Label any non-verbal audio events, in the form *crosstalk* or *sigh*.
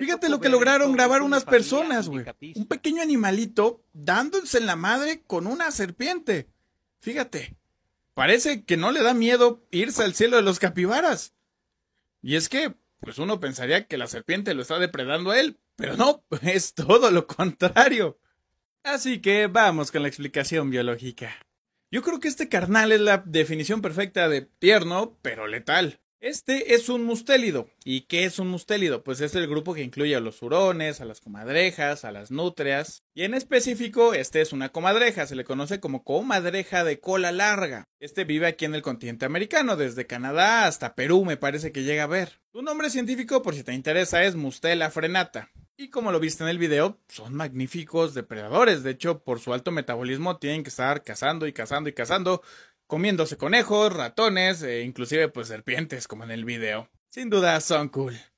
Fíjate lo que lograron grabar unas personas, güey. Un pequeño animalito dándose en la madre con una serpiente. Fíjate. Parece que no le da miedo irse al cielo de los capibaras. Y es que, pues uno pensaría que la serpiente lo está depredando a él, pero no, *laughs* es todo lo contrario. Así que vamos con la explicación biológica. Yo creo que este carnal es la definición perfecta de tierno, pero letal. Este es un mustélido. ¿Y qué es un mustélido? Pues es el grupo que incluye a los hurones, a las comadrejas, a las nutrias. Y en específico, este es una comadreja, se le conoce como comadreja de cola larga. Este vive aquí en el continente americano, desde Canadá hasta Perú me parece que llega a ver. Su nombre científico, por si te interesa, es Mustela frenata. Y como lo viste en el video, son magníficos depredadores. De hecho, por su alto metabolismo tienen que estar cazando y cazando y cazando comiéndose conejos, ratones e inclusive pues serpientes como en el video. Sin duda son cool.